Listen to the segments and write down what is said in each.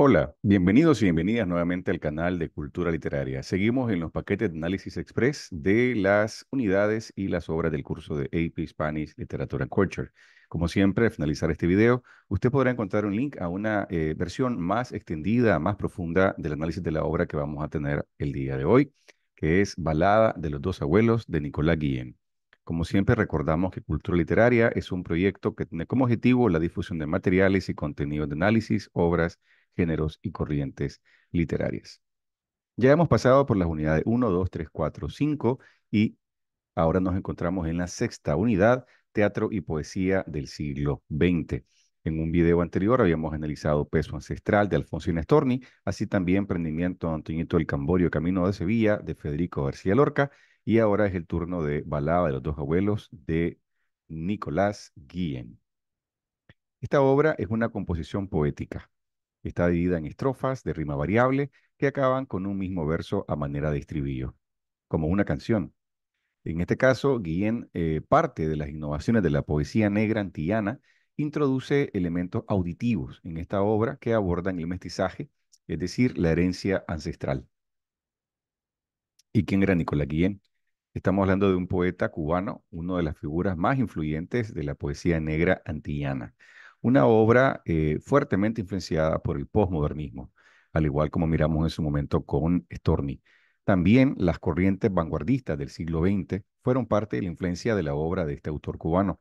Hola, bienvenidos y bienvenidas nuevamente al canal de Cultura Literaria. Seguimos en los paquetes de análisis express de las unidades y las obras del curso de AP Spanish Literatura and Culture. Como siempre, al finalizar este video, usted podrá encontrar un link a una eh, versión más extendida, más profunda del análisis de la obra que vamos a tener el día de hoy, que es Balada de los dos abuelos de Nicolás Guillén. Como siempre, recordamos que Cultura Literaria es un proyecto que tiene como objetivo la difusión de materiales y contenidos de análisis, obras, géneros y corrientes literarias. Ya hemos pasado por las unidades 1, 2, 3, 4, 5 y ahora nos encontramos en la sexta unidad, Teatro y Poesía del siglo XX. En un video anterior habíamos analizado Peso Ancestral de Alfonso Inestorni, así también Prendimiento de Antoñito del Camborio Camino de Sevilla de Federico García Lorca, y ahora es el turno de Balada de los dos abuelos de Nicolás Guillén. Esta obra es una composición poética, Está dividida en estrofas de rima variable que acaban con un mismo verso a manera de estribillo, como una canción. En este caso, Guillén, eh, parte de las innovaciones de la poesía negra antillana, introduce elementos auditivos en esta obra que abordan el mestizaje, es decir, la herencia ancestral. ¿Y quién era Nicolás Guillén? Estamos hablando de un poeta cubano, una de las figuras más influyentes de la poesía negra antillana, una obra eh, fuertemente influenciada por el posmodernismo, al igual como miramos en su momento con Storni. También las corrientes vanguardistas del siglo XX fueron parte de la influencia de la obra de este autor cubano.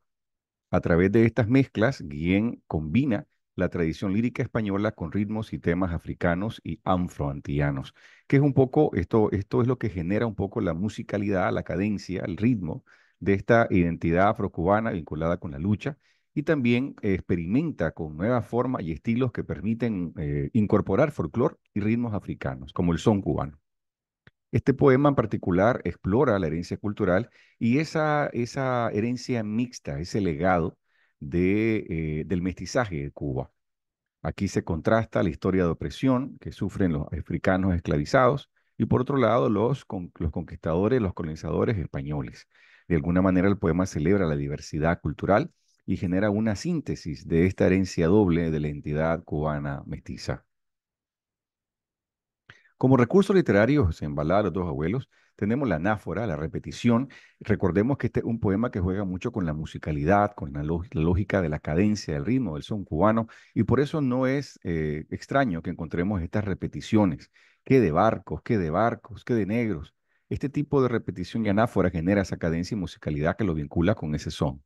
A través de estas mezclas, Guillén combina la tradición lírica española con ritmos y temas africanos y afroantillanos, que es un poco, esto, esto es lo que genera un poco la musicalidad, la cadencia, el ritmo de esta identidad afrocubana vinculada con la lucha y también experimenta con nuevas formas y estilos que permiten eh, incorporar folclore y ritmos africanos, como el son cubano. Este poema en particular explora la herencia cultural y esa, esa herencia mixta, ese legado de, eh, del mestizaje de Cuba. Aquí se contrasta la historia de opresión que sufren los africanos esclavizados y por otro lado los, los conquistadores, los colonizadores españoles. De alguna manera el poema celebra la diversidad cultural y genera una síntesis de esta herencia doble de la entidad cubana mestiza. Como recursos literarios en Balada los Dos Abuelos, tenemos la anáfora, la repetición. Recordemos que este es un poema que juega mucho con la musicalidad, con la, lógica de la cadencia, del ritmo, del son cubano, y por eso no es eh, extraño que encontremos estas repeticiones. ¿Qué de barcos? ¿Qué de barcos? ¿Qué de negros? Este tipo de repetición y anáfora genera esa cadencia y musicalidad que lo vincula con ese son.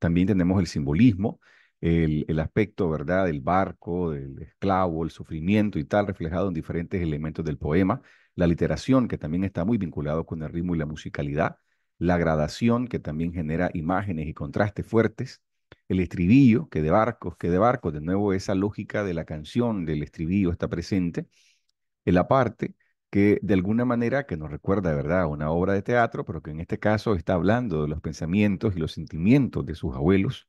También tenemos el simbolismo, el, aspecto, ¿verdad?, del barco, del esclavo, el sufrimiento y tal, reflejado en diferentes elementos del poema. La literación, que también está muy vinculado con el ritmo y la musicalidad. La gradación, que también genera imágenes y contrastes fuertes. El estribillo, que de barcos, que de barcos, de nuevo esa lógica de la canción, del estribillo está presente. El aparte, que de alguna manera, que nos recuerda, ¿verdad?, a una obra de teatro, pero que en este caso está hablando de los pensamientos y los sentimientos de sus abuelos,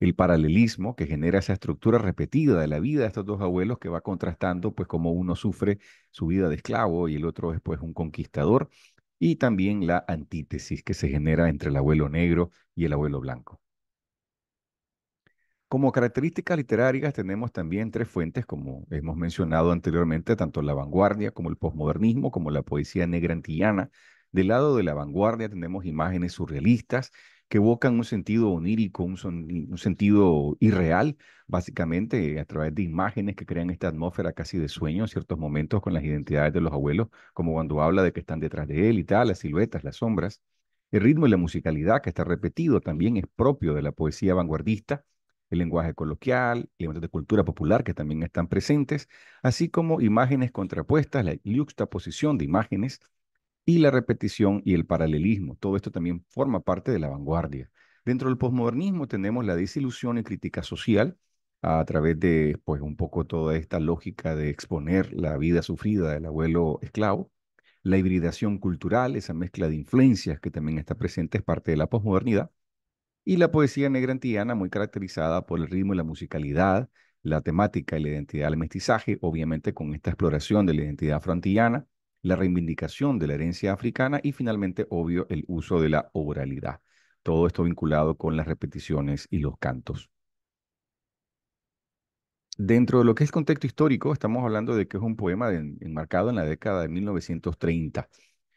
el paralelismo que genera esa estructura repetida de la vida de estos dos abuelos que va contrastando, pues, cómo uno sufre su vida de esclavo y el otro es, pues, un conquistador, y también la antítesis que se genera entre el abuelo negro y el abuelo blanco. Como características literarias tenemos también tres fuentes, como hemos mencionado anteriormente, tanto la vanguardia como el posmodernismo, como la poesía negra antillana. Del lado de la vanguardia tenemos imágenes surrealistas, que evocan un sentido onírico, un, sentido irreal, básicamente a través de imágenes que crean esta atmósfera casi de sueño en ciertos momentos con las identidades de los abuelos, como cuando habla de que están detrás de él y tal, las siluetas, las sombras. El ritmo y la musicalidad que está repetido también es propio de la poesía vanguardista, el lenguaje coloquial, elementos de cultura popular que también están presentes, así como imágenes contrapuestas, la yuxtaposición de imágenes y la repetición y el paralelismo. Todo esto también forma parte de la vanguardia. Dentro del posmodernismo tenemos la desilusión y crítica social a través de pues un poco toda esta lógica de exponer la vida sufrida del abuelo esclavo, la hibridación cultural, esa mezcla de influencias que también está presente es parte de la posmodernidad, y la poesía negra antillana muy caracterizada por el ritmo y la musicalidad, la temática y la identidad del mestizaje, obviamente con esta exploración de la identidad afroantillana, la reivindicación de la herencia africana y finalmente, obvio, el uso de la oralidad. Todo esto vinculado con las repeticiones y los cantos. Dentro de lo que es contexto histórico, estamos hablando de que es un poema enmarcado en la década de 1930.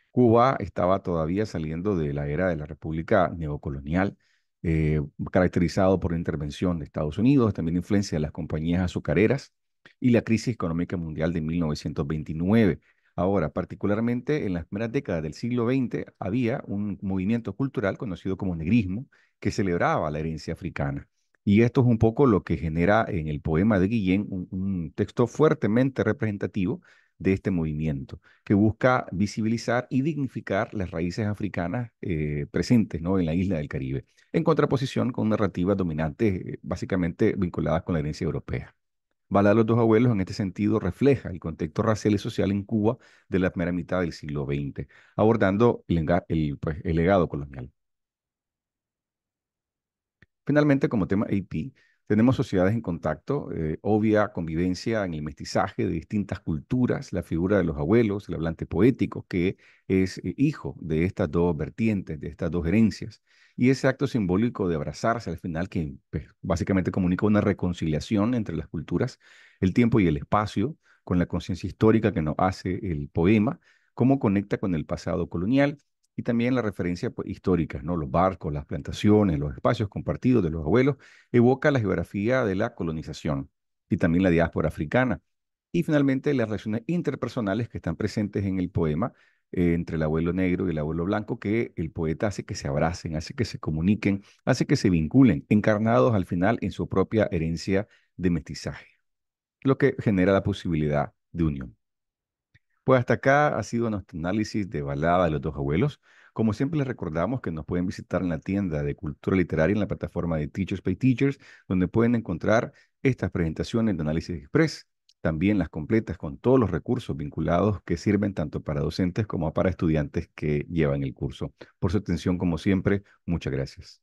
Cuba estaba todavía saliendo de la era de la República neocolonial, eh, caracterizado por la intervención de Estados Unidos, también influencia de las compañías azucareras y la crisis económica mundial de 1929. Ahora, particularmente en las primeras décadas del siglo XX, había un movimiento cultural conocido como negrismo que celebraba la herencia africana. Y esto es un poco lo que genera en el poema de Guillén un texto fuertemente representativo de este movimiento, que busca visibilizar y dignificar las raíces africanas eh, presentes ¿no? en la isla del Caribe, en contraposición con narrativas dominantes eh, básicamente vinculadas con la herencia europea. Bala los dos abuelos en este sentido refleja el contexto racial y social en Cuba de la primera mitad del siglo XX, abordando el, pues, el legado colonial. Finalmente, como tema AP, tenemos sociedades en contacto, eh, obvia convivencia en el mestizaje de distintas culturas, la figura de los abuelos, el hablante poético, que es eh, hijo de estas dos vertientes, de estas dos herencias. Y ese acto simbólico de abrazarse al final, que pues, básicamente comunica una reconciliación entre las culturas, el tiempo y el espacio, con la conciencia histórica que nos hace el poema, cómo conecta con el pasado colonial y también la referencia pues, histórica, ¿no? los barcos, las plantaciones, los espacios compartidos de los abuelos, evoca la geografía de la colonización y también la diáspora africana. Y finalmente las relaciones interpersonales que están presentes en el poema eh, entre el abuelo negro y el abuelo blanco, que el poeta hace que se abracen, hace que se comuniquen, hace que se vinculen, encarnados al final en su propia herencia de mestizaje, lo que genera la posibilidad de unión. Pues hasta acá ha sido nuestro análisis de Balada de los dos abuelos. Como siempre les recordamos que nos pueden visitar en la tienda de cultura literaria en la plataforma de Teachers Pay Teachers, donde pueden encontrar estas presentaciones de análisis express, también las completas con todos los recursos vinculados que sirven tanto para docentes como para estudiantes que llevan el curso. Por su atención, como siempre, muchas gracias.